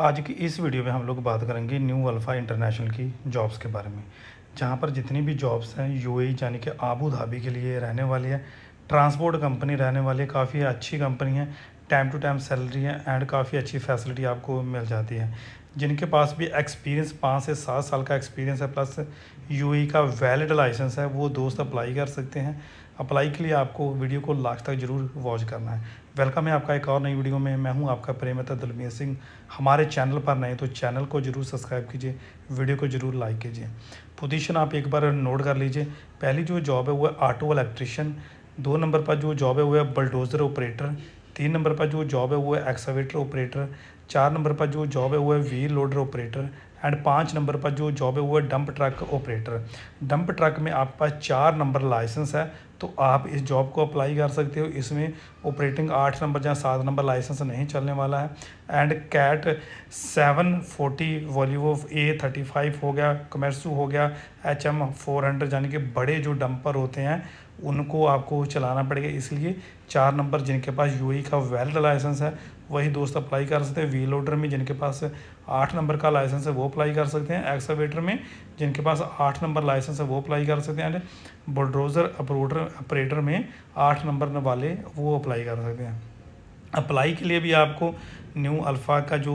आज की इस वीडियो में हम लोग बात करेंगे न्यू अल्फ़ा इंटरनेशनल की जॉब्स के बारे में जहाँ पर जितनी भी जॉब्स हैं यूएई यानी कि आबू धाबी के लिए रहने वाली है ट्रांसपोर्ट कंपनी रहने वाली है काफ़ी अच्छी कंपनी है टाइम टू टाइम सैलरी है एंड काफ़ी अच्छी फैसिलिटी आपको मिल जाती है जिनके पास भी एक्सपीरियंस पाँच से सात साल का एक्सपीरियंस है प्लस यूई e का वैलिड लाइसेंस है वो दोस्त अप्लाई कर सकते हैं अप्लाई के लिए आपको वीडियो को लास्ट तक जरूर वॉच करना है वेलकम है आपका एक और नई वीडियो में मैं हूं आपका प्रेमता दलमीर सिंह हमारे चैनल पर नए तो चैनल को जरूर सब्सक्राइब कीजिए वीडियो को जरूर लाइक कीजिए पोजीशन आप एक बार नोट कर लीजिए पहली जो जॉब है वो है ऑटो इलेक्ट्रिशियन दो नंबर पर जो जॉब है वो है बलडोज़र ऑपरेटर तीन नंबर पर जो जॉब है वो है एक्सावेटर ऑपरेटर चार नंबर पर जो जॉब है वो है व्हील लोडर ऑपरेटर एंड पाँच नंबर पर जो जॉब है वो है dump truck operator dump truck में आपके पास चार नंबर लाइसेंस है तो आप इस जॉब को अप्लाई कर सकते हो इसमें ऑपरेटिंग आठ नंबर या सात नंबर लाइसेंस नहीं चलने वाला है and Cat seven forty Volvo A thirty five हो गया कमर्सू हो गया एच एम फोर हंड्रेड यानी कि बड़े जो डंपर होते हैं उनको आपको चलाना पड़ेगा इसलिए चार नंबर जिनके पास यू e का वेल्ड लाइसेंस है वही दोस्त अप्लाई कर सकते हैं व्हील लोडर में जिनके पास आठ नंबर का लाइसेंस है वो अप्लाई कर सकते हैं एक्सावेटर में जिनके पास आठ नंबर लाइसेंस है वो अप्लाई कर सकते हैं एंड बुलडोज़र अप्रोडर ऑपरेटर में आठ नंबर वाले वो अप्लाई कर सकते हैं अप्लाई के लिए भी आपको न्यू अल्फ़ा का जो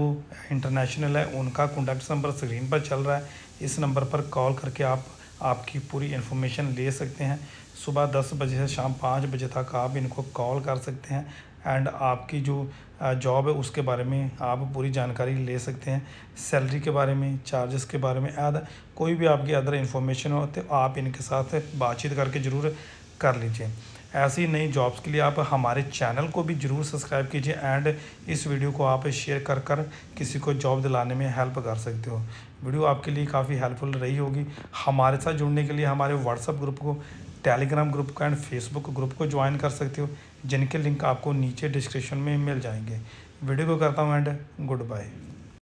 इंटरनेशनल है उनका कॉन्टैक्ट नंबर स्क्रीन पर चल रहा है इस नंबर पर कॉल करके आप आपकी पूरी इन्फॉर्मेशन ले सकते हैं सुबह दस बजे से शाम पाँच बजे तक आप इनको कॉल कर सकते हैं एंड आपकी जो जॉब है उसके बारे में आप पूरी जानकारी ले सकते हैं सैलरी के बारे में चार्जेस के बारे में अदर कोई भी आपकी अदर इन्फॉर्मेशन हो तो आप इनके साथ बातचीत करके ज़रूर कर लीजिए ऐसी नई जॉब्स के लिए आप हमारे चैनल को भी ज़रूर सब्सक्राइब कीजिए एंड इस वीडियो को आप शेयर कर कर किसी को जॉब दिलाने में हेल्प कर सकते हो वीडियो आपके लिए काफ़ी हेल्पफुल रही होगी हमारे साथ जुड़ने के लिए हमारे व्हाट्सएप ग्रुप को टेलीग्राम ग्रुप का एंड फेसबुक ग्रुप को ज्वाइन कर सकते हो जिनके लिंक आपको नीचे डिस्क्रिप्शन में मिल जाएंगे वीडियो को करता हूँ एंड गुड बाय